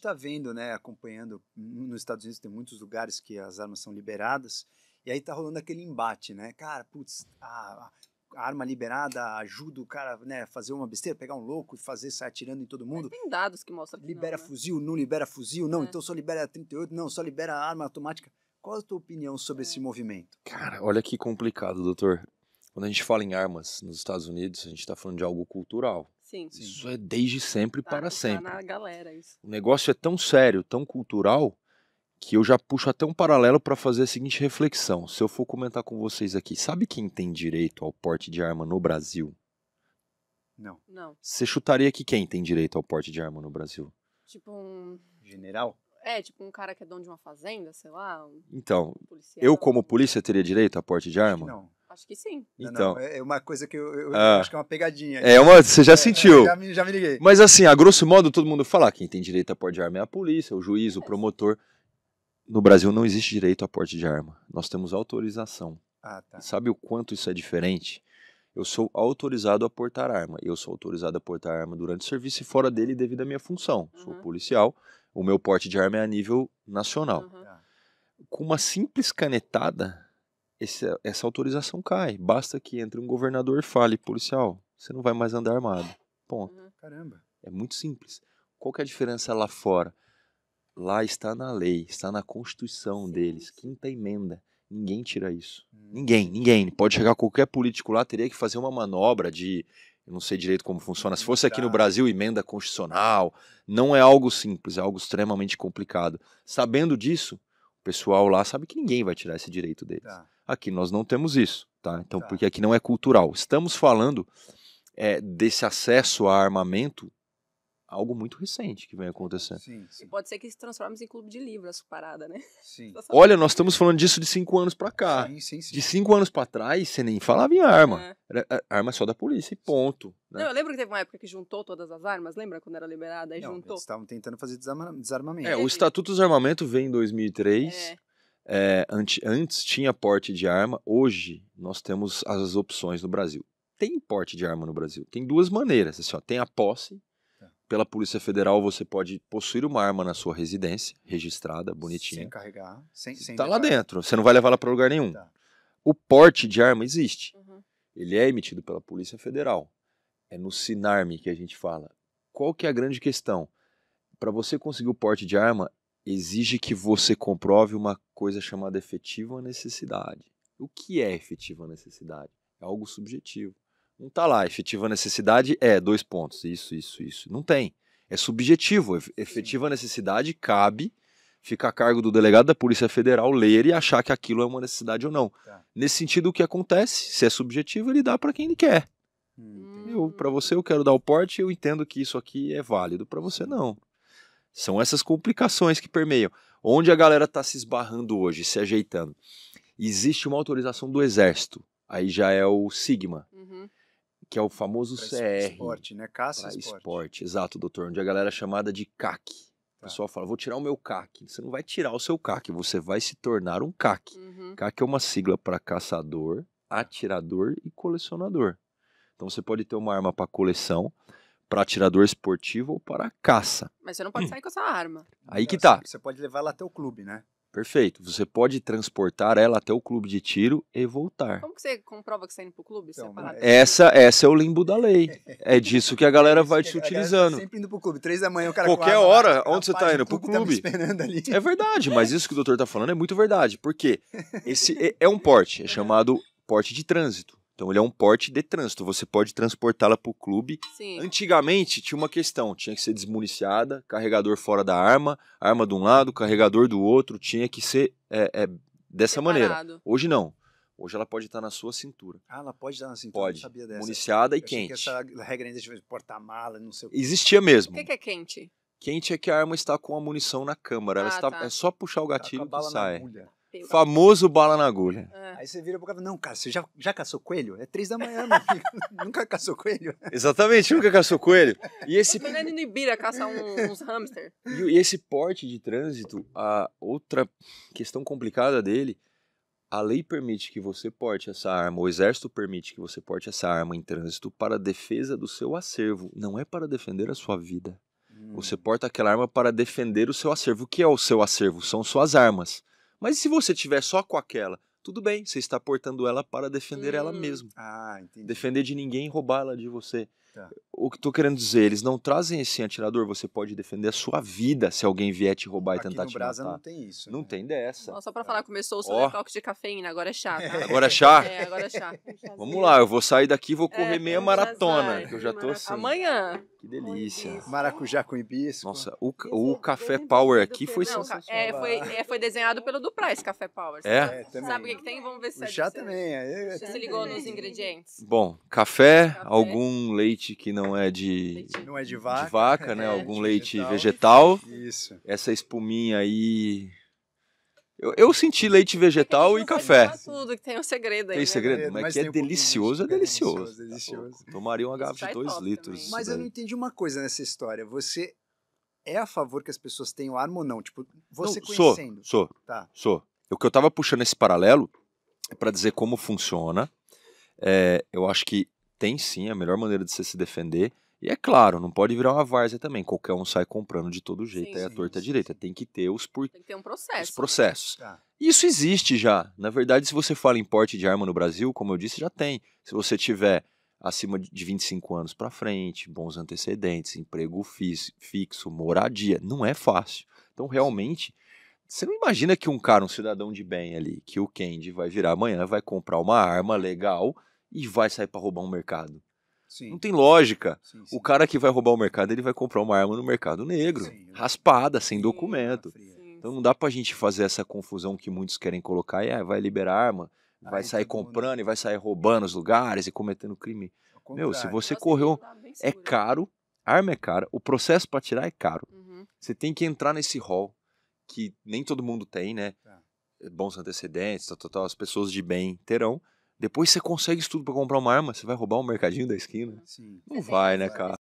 está vendo, né, acompanhando, nos Estados Unidos tem muitos lugares que as armas são liberadas, e aí tá rolando aquele embate, né? Cara, putz, a, a arma liberada ajuda o cara, né, fazer uma besteira, pegar um louco e fazer sair atirando em todo mundo. Mas tem dados que mostram que Libera não, né? fuzil, não libera fuzil, não, é. então só libera 38, não, só libera arma automática. Qual a tua opinião sobre é. esse movimento? Cara, olha que complicado, doutor. Quando a gente fala em armas nos Estados Unidos, a gente está falando de algo cultural. Sim. Isso é desde sempre tá, para tá sempre. Na galera, isso. O negócio é tão sério, tão cultural, que eu já puxo até um paralelo para fazer a seguinte reflexão. Se eu for comentar com vocês aqui, sabe quem tem direito ao porte de arma no Brasil? Não. Não. Você chutaria que quem tem direito ao porte de arma no Brasil? Tipo um. General? É, tipo um cara que é dono de uma fazenda, sei lá. Um... Então, eu como polícia teria direito a porte de arma? Não. Acho que sim. Não, então. Não, é uma coisa que eu, eu ah, acho que é uma pegadinha. É uma, você já é, sentiu. Já me, já me, liguei. Mas assim, a grosso modo, todo mundo fala: ah, quem tem direito a porte de arma é a polícia, o juiz, o é. promotor. No Brasil não existe direito a porte de arma. Nós temos autorização. Ah, tá. Sabe o quanto isso é diferente? Eu sou autorizado a portar arma. Eu sou autorizado a portar arma durante o serviço e fora dele devido à minha função. Uhum. Sou policial. O meu porte de arma é a nível nacional. Uhum. Tá. Com uma simples canetada, esse, essa autorização cai. Basta que entre um governador e fale, policial, você não vai mais andar armado. Ponto. Uhum. Caramba. É muito simples. Qual que é a diferença lá fora? Lá está na lei, está na Constituição Sim. deles, quinta emenda. Ninguém tira isso. Hum. Ninguém, ninguém. Pode chegar qualquer político lá, teria que fazer uma manobra de. Eu não sei direito como funciona. Se fosse aqui no Brasil, emenda constitucional. Não é algo simples, é algo extremamente complicado. Sabendo disso, o pessoal lá sabe que ninguém vai tirar esse direito deles. Tá. Aqui nós não temos isso, tá? Então, tá. porque aqui não é cultural. Estamos falando é, desse acesso a armamento algo muito recente que vem acontecendo. Sim, sim. E pode ser que se transforme em clube de livro essa parada, né? Sim. Olha, nós estamos falando disso de cinco anos para cá. Sim, sim, sim. De cinco anos para trás, você nem falava em arma. É. Era é, arma é só da polícia e ponto. Né? Não, eu lembro que teve uma época que juntou todas as armas, lembra quando era liberada? e Não, juntou. Eles estavam tentando fazer desarmamento. É, o Estatuto dos armamento vem em 2003, é é, antes, antes tinha porte de arma, hoje nós temos as opções no Brasil. Tem porte de arma no Brasil. Tem duas maneiras. Assim, ó, tem a posse. Tá. Pela Polícia Federal, você pode possuir uma arma na sua residência, registrada, bonitinha. Sem carregar, sem. sem tá levar. lá dentro. Você não vai levar ela para lugar nenhum. Tá. O porte de arma existe. Uhum. Ele é emitido pela Polícia Federal. É no Sinarme que a gente fala. Qual que é a grande questão? Para você conseguir o porte de arma, exige que você comprove uma coisa chamada efetiva necessidade. O que é efetiva necessidade? É algo subjetivo. Não está lá, efetiva necessidade é dois pontos, isso, isso, isso. Não tem. É subjetivo. Efetiva necessidade cabe, fica a cargo do delegado da Polícia Federal ler e achar que aquilo é uma necessidade ou não. Tá. Nesse sentido, o que acontece? Se é subjetivo, ele dá para quem ele quer. Hum. Para você, eu quero dar o porte, eu entendo que isso aqui é válido. Para você, não. São essas complicações que permeiam. Onde a galera está se esbarrando hoje, se ajeitando? Existe uma autorização do Exército. Aí já é o Sigma, uhum. que é o famoso pra CR. Esporte, né? Caça esporte. esporte. Exato, doutor. Onde a galera é chamada de CAC. O tá. pessoal fala, vou tirar o meu CAC. Você não vai tirar o seu CAC, você vai se tornar um CAC. Uhum. CAC é uma sigla para caçador, atirador e colecionador. Então você pode ter uma arma para coleção, para atirador esportivo ou para caça. Mas você não pode sair com essa arma. Aí que tá. Você pode levar ela até o clube, né? Perfeito. Você pode transportar ela até o clube de tiro e voltar. Como que você comprova que você está indo pro clube? Então, essa, essa é o limbo da lei. É disso que a galera vai se tá utilizando. sempre indo pro clube. Três da manhã o cara Qualquer hora, onde você está indo? Pro clube. Tá é verdade, mas isso que o doutor está falando é muito verdade. Porque esse é, é um porte, é chamado porte de trânsito. Então ele é um porte de trânsito, você pode transportá-la para o clube. Sim. Antigamente tinha uma questão, tinha que ser desmuniciada, carregador fora da arma, arma de um lado, carregador do outro, tinha que ser é, é, dessa Separado. maneira. Hoje não. Hoje ela pode estar na sua cintura. Ah, ela pode estar na cintura. Pode. Eu sabia dessa. Municiada e quente. Que essa regra ainda de porta-mala, não sei. O Existia mesmo. O que, é quente? Quente é que a arma está com a munição na câmara. Ah, ela está, tá. É só puxar o tá gatilho tá e sai. Pego. Famoso bala na agulha. É. Aí você vira pro cara não, cara, você já, já caçou coelho? É três da manhã, meu filho. nunca caçou coelho. Exatamente, nunca caçou coelho. E esse... Tô no Ibira caçar um, uns hamster. E, e, esse porte de trânsito, a outra questão complicada dele, a lei permite que você porte essa arma, o exército permite que você porte essa arma em trânsito para defesa do seu acervo, não é para defender a sua vida. Hum. Você porta aquela arma para defender o seu acervo. O que é o seu acervo? São suas armas. Mas e se você tiver só com aquela? Tudo bem, você está portando ela para defender hum. ela mesmo. Ah, entendi. Defender de ninguém e roubá-la de você. Tá. O que estou querendo dizer, eles não trazem esse atirador, você pode defender a sua vida se alguém vier te roubar Aqui e tentar no te Brasa matar. não tem isso. Não né? tem dessa. só para falar, começou o seu toque de cafeína, agora é chá. Tá? Agora é chá? É, agora é chá. Vamos lá, eu vou sair daqui e vou é, correr é, meia maratona, que eu já tô assim. Amanhã. Que delícia. Maracujá com hibisco. Nossa, o, o Café Power aqui foi não, é, sensacional. É, foi, é, foi desenhado pelo Duprais Café Power. É? é Sabe o que, que, tem? Vamos ver se o é chá é, também. Você se ligou nos ingredientes. Bom, café, café. algum leite leite que não é de, não é de vaca, de vaca né? É, Algum leite vegetal. vegetal. Isso. Essa espuminha aí. Eu, eu senti leite vegetal e café. tudo, que tem um segredo aí. Tem né? segredo, mas, mas que é, é delicioso, é delicioso. delicioso. Tá Tomaria uma garrafa de dois litros. Mas eu não entendi uma coisa nessa história. Você é a favor que as pessoas tenham arma ou não? Tipo, você não, conhecendo. Sou, sou, tá. sou. O que eu estava puxando esse paralelo é para dizer como funciona. É, eu acho que tem sim a melhor maneira de você se defender. E é claro, não pode virar uma várzea também. Qualquer um sai comprando de todo jeito, sim, é a torta à direita. Tem que ter os por... Tem que ter um processo. Os né? processos. Né? Tá. Isso existe já. Na verdade, se você fala em porte de arma no Brasil, como eu disse, já tem. Se você tiver acima de 25 anos para frente, bons antecedentes, emprego fixo, moradia, não é fácil. Então, realmente, você não imagina que um cara, um cidadão de bem ali, que o Kendi vai virar amanhã, vai comprar uma arma legal e vai sair para roubar um mercado. Sim. Não tem lógica. Sim, sim. O cara que vai roubar o mercado, ele vai comprar uma arma no mercado negro, raspada, sem documento. Então não dá pra gente fazer essa confusão que muitos querem colocar, e é, ah, vai liberar arma, vai sair né? comprando e vai sair roubando os lugares e cometendo crime. Meu, se você correu, é caro, a arma é cara, o processo para tirar é caro. Uhum. Você tem que entrar nesse hall que nem todo mundo tem, né? Tá. Bons antecedentes, tal, as pessoas de bem terão depois você consegue estudo para comprar uma arma, você vai roubar o um mercadinho da esquina? Sim. Não vai, né, né, cara?